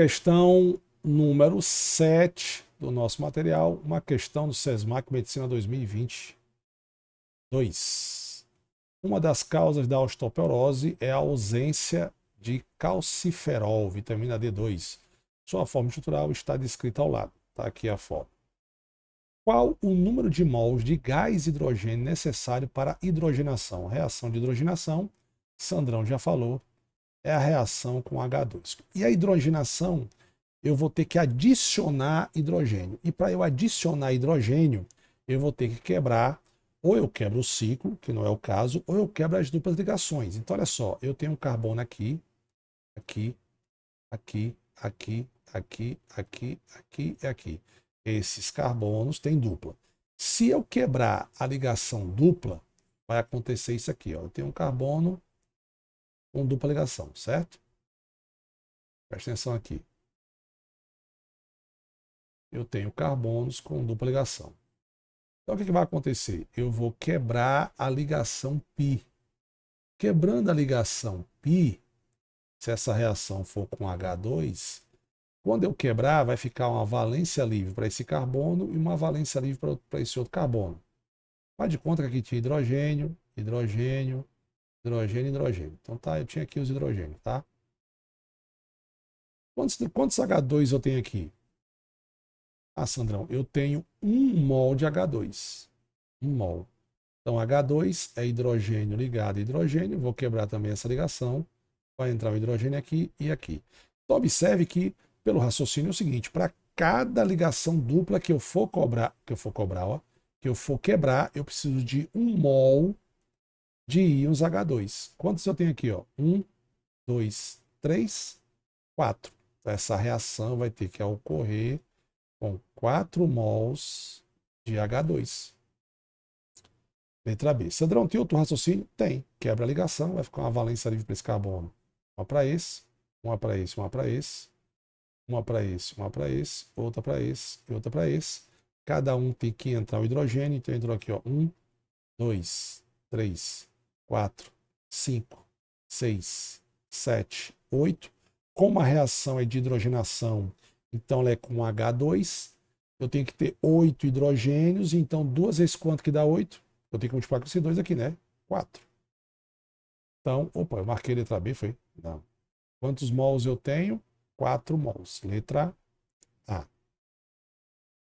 Questão número 7 do nosso material, uma questão do SESMAC Medicina 2022. Uma das causas da osteoporose é a ausência de calciferol, vitamina D2. Sua forma estrutural está descrita ao lado. Está aqui a foto. Qual o número de mols de gás hidrogênio necessário para hidrogenação? Reação de hidrogenação, Sandrão já falou, é a reação com H2. E a hidrogenação, eu vou ter que adicionar hidrogênio. E para eu adicionar hidrogênio, eu vou ter que quebrar, ou eu quebro o ciclo, que não é o caso, ou eu quebro as duplas ligações. Então, olha só, eu tenho um carbono aqui, aqui, aqui, aqui, aqui, aqui, aqui e aqui. Esses carbonos têm dupla. Se eu quebrar a ligação dupla, vai acontecer isso aqui. Ó. Eu tenho um carbono com dupla ligação, certo? Presta atenção aqui. Eu tenho carbonos com dupla ligação. Então o que, que vai acontecer? Eu vou quebrar a ligação pi. Quebrando a ligação pi, se essa reação for com H2, quando eu quebrar, vai ficar uma valência livre para esse carbono e uma valência livre para esse outro carbono. Faz de conta que aqui tinha hidrogênio, hidrogênio, Hidrogênio, hidrogênio. Então tá, eu tinha aqui os hidrogênios, tá? Quantos, quantos H2 eu tenho aqui? Ah, Sandrão, eu tenho um mol de H2. Um mol. Então H2 é hidrogênio ligado a hidrogênio. Vou quebrar também essa ligação. Vai entrar o hidrogênio aqui e aqui. Então observe que, pelo raciocínio, é o seguinte: para cada ligação dupla que eu for cobrar, que eu for cobrar, ó, que eu for quebrar, eu preciso de um mol de íons H2. Quantos eu tenho aqui? Ó? Um, dois, três, quatro. Então, essa reação vai ter que ocorrer com 4 mols de H2. Letra B. Sandrão, tem outro raciocínio? Tem. Quebra a ligação, vai ficar uma valência livre para esse carbono. Uma para esse, uma para esse, uma para esse, uma para esse, uma para esse, outra para esse e outra para esse. Cada um tem que entrar o hidrogênio, então entrou aqui, ó. Um, dois, três, 4, 5, 6, 7, 8. Como a reação é de hidrogenação, então ela é com H2. Eu tenho que ter 8 hidrogênios, então 2 vezes quanto que dá 8? Eu tenho que multiplicar com esse 2 aqui, né? 4. Então, opa, eu marquei letra B, foi? Não. Quantos mols eu tenho? 4 mols. Letra A.